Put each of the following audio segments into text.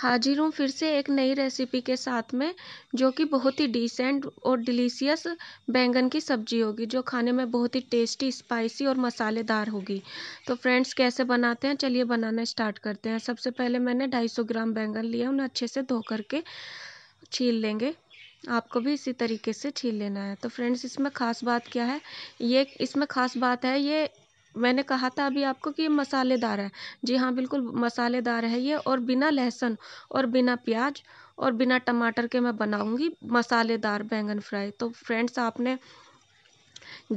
हाजिर हूँ फिर से एक नई रेसिपी के साथ में जो कि बहुत ही डिसेंट और डिलीसियस बैंगन की सब्जी होगी जो खाने में बहुत ही टेस्टी स्पाइसी और मसालेदार होगी तो फ्रेंड्स कैसे बनाते हैं चलिए बनाना स्टार्ट करते हैं सबसे पहले मैंने 250 ग्राम बैंगन लिया उन्हें अच्छे से धो करके छील लेंगे आपको भी इसी तरीके से छील लेना है तो फ्रेंड्स इसमें ख़ास बात क्या है ये इसमें ख़ास बात है ये मैंने कहा था अभी आपको कि ये मसालेदार है जी हाँ बिल्कुल मसालेदार है ये और बिना लहसुन और बिना प्याज और बिना टमाटर के मैं बनाऊँगी मसालेदार बैंगन फ्राई तो फ्रेंड्स आपने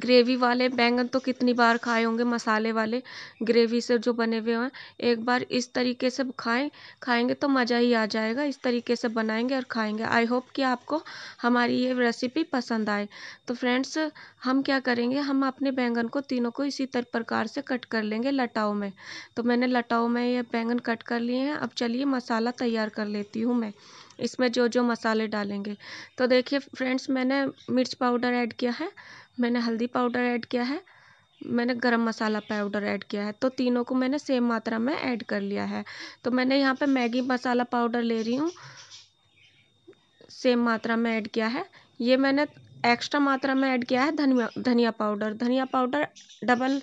ग्रेवी वाले बैंगन तो कितनी बार खाए होंगे मसाले वाले ग्रेवी से जो बने हुए हैं एक बार इस तरीके से खाएं खाएंगे तो मज़ा ही आ जाएगा इस तरीके से बनाएंगे और खाएंगे आई होप कि आपको हमारी ये रेसिपी पसंद आए तो फ्रेंड्स हम क्या करेंगे हम अपने बैंगन को तीनों को इसी तरह प्रकार से कट कर लेंगे लटाओ में तो मैंने लटाओ में ये बैंगन कट कर लिए हैं अब चलिए मसाला तैयार कर लेती हूँ मैं इसमें जो जो मसाले डालेंगे तो देखिए फ्रेंड्स मैंने मिर्च पाउडर ऐड किया है मैंने हल्दी पाउडर ऐड किया है मैंने गरम मसाला पाउडर ऐड किया है तो तीनों को मैंने सेम मात्रा में ऐड कर लिया है तो मैंने यहाँ पे मैगी मसाला पाउडर ले रही हूँ सेम मात्रा में ऐड किया है ये मैंने एक्स्ट्रा मात्रा में ऐड किया है धनिया धनिया पाउडर धनिया पाउडर डबल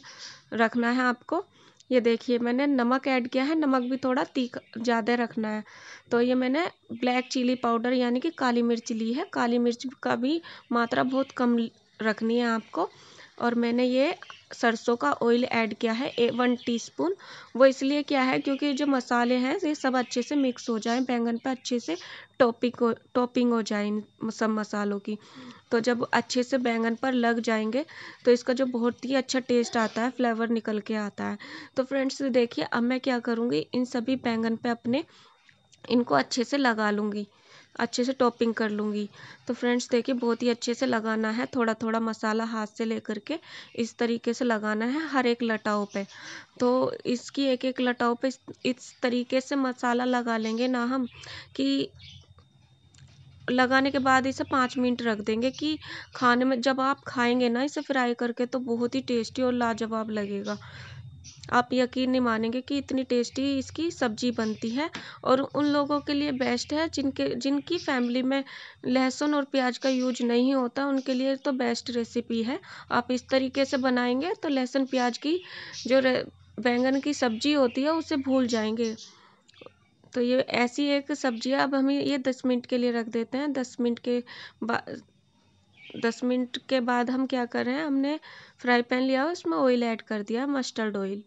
रखना है आपको ये देखिए मैंने नमक ऐड किया है नमक भी थोड़ा तीखा ज़्यादा रखना है तो ये मैंने ब्लैक चिली पाउडर यानी कि काली मिर्च ली है काली मिर्च का भी मात्रा बहुत कम रखनी है आपको और मैंने ये सरसों का ऑयल ऐड किया है ए वन टी वो इसलिए क्या है क्योंकि जो मसाले हैं ये सब अच्छे से मिक्स हो जाएं बैंगन पर अच्छे से टॉपिंग हो टॉपिंग हो जाए इन सब मसालों की तो जब अच्छे से बैंगन पर लग जाएंगे तो इसका जो बहुत ही अच्छा टेस्ट आता है फ्लेवर निकल के आता है तो फ्रेंड्स देखिए अब मैं क्या करूँगी इन सभी बैंगन पर अपने इनको अच्छे से लगा लूँगी अच्छे से टॉपिंग कर लूँगी तो फ्रेंड्स देखिए बहुत ही अच्छे से लगाना है थोड़ा थोड़ा मसाला हाथ से लेकर के इस तरीके से लगाना है हर एक लटाओ पे तो इसकी एक एक लटाओ पे इस तरीके से मसाला लगा लेंगे ना हम कि लगाने के बाद इसे पाँच मिनट रख देंगे कि खाने में जब आप खाएंगे ना इसे फ्राई करके तो बहुत ही टेस्टी और लाजवाब लगेगा आप यकीन नहीं मानेंगे कि इतनी टेस्टी इसकी सब्जी बनती है और उन लोगों के लिए बेस्ट है जिनके जिनकी फैमिली में लहसुन और प्याज का यूज नहीं होता उनके लिए तो बेस्ट रेसिपी है आप इस तरीके से बनाएंगे तो लहसुन प्याज की जो बैंगन की सब्जी होती है उसे भूल जाएंगे तो ये ऐसी एक सब्जी है अब हम ये दस मिनट के लिए रख देते हैं दस मिनट के बाद दस मिनट के बाद हम क्या कर रहे हैं हमने फ्राई पैन लिया उसमें ऑयल ऐड कर दिया मस्टर्ड ऑयल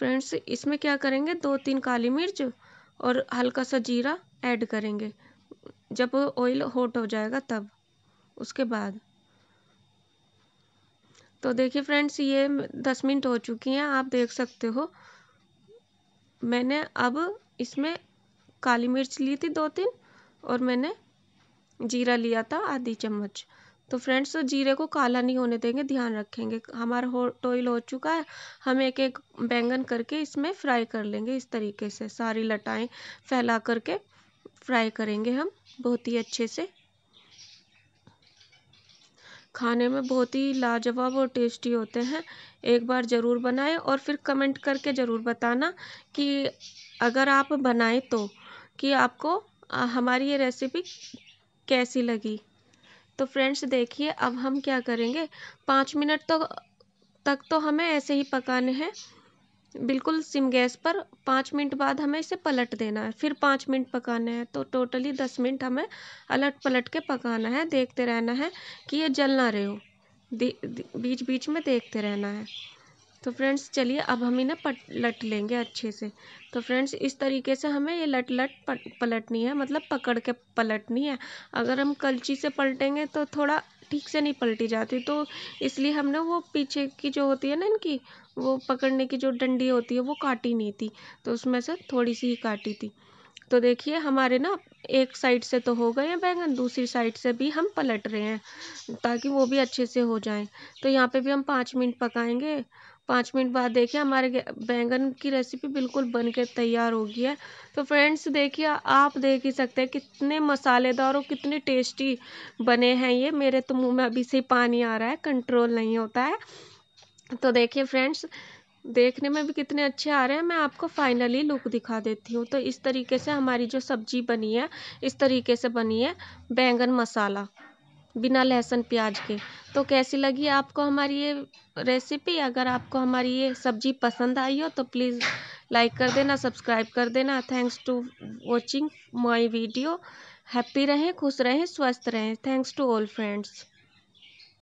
फ्रेंड्स इसमें क्या करेंगे दो तीन काली मिर्च और हल्का सा जीरा ऐड करेंगे जब ऑयल हॉट हो जाएगा तब उसके बाद तो देखिए फ्रेंड्स ये दस मिनट हो चुकी हैं आप देख सकते हो मैंने अब इसमें काली मिर्च ली थी दो तीन और मैंने जीरा लिया था आधी चम्मच तो फ्रेंड्स तो जीरे को काला नहीं होने देंगे ध्यान रखेंगे हमारा हो टोइल हो चुका है हम एक एक बैंगन करके इसमें फ्राई कर लेंगे इस तरीके से सारी लटाएं फैला करके फ्राई करेंगे हम बहुत ही अच्छे से खाने में बहुत ही लाजवाब और टेस्टी होते हैं एक बार ज़रूर बनाएं और फिर कमेंट करके ज़रूर बताना कि अगर आप बनाएं तो कि आपको हमारी ये रेसिपी कैसी लगी तो फ्रेंड्स देखिए अब हम क्या करेंगे पाँच मिनट तो तक तो हमें ऐसे ही पकाने हैं बिल्कुल सिम गैस पर पाँच मिनट बाद हमें इसे पलट देना है फिर पाँच मिनट पकाना है तो टोटली दस मिनट हमें अलट पलट के पकाना है देखते रहना है कि ये जल ना रहे हो बीच बीच में देखते रहना है तो फ्रेंड्स चलिए अब हम इन्हें पट लट लेंगे अच्छे से तो फ्रेंड्स इस तरीके से हमें ये लट लट पलटनी है मतलब पकड़ के पलटनी है अगर हम कलची से पलटेंगे तो थोड़ा ठीक से नहीं पलटी जाती तो इसलिए हमने वो पीछे की जो होती है ना इनकी वो पकड़ने की जो डंडी होती है वो काटी नहीं थी तो उसमें से थोड़ी सी ही काटी थी तो देखिए हमारे ना एक साइड से तो हो गए हैं बैंगन दूसरी साइड से भी हम पलट रहे हैं ताकि वो भी अच्छे से हो जाएं तो यहाँ पे भी हम पाँच मिनट पकाएंगे पाँच मिनट बाद देखिए अच्छा। हमारे बैंगन की रेसिपी बिल्कुल बनकर तैयार हो गई है तो फ्रेंड्स देखिए आप देख ही सकते हैं कितने मसालेदार और कितने टेस्टी बने हैं ये मेरे तो मुंह में अभी से पानी आ रहा है कंट्रोल नहीं होता है तो देखिए फ्रेंड्स देखने में भी कितने अच्छे आ रहे हैं मैं आपको फाइनली लुक दिखा देती हूँ तो इस तरीके से हमारी जो सब्जी बनी है इस तरीके से बनी है बैंगन मसाला बिना लहसुन प्याज के तो कैसी लगी आपको हमारी ये रेसिपी अगर आपको हमारी ये सब्जी पसंद आई हो तो प्लीज़ लाइक कर देना सब्सक्राइब कर देना thanks to watching my video happy रहें खुश रहें स्वस्थ रहें थैंक्स टू ऑल फ्रेंड्स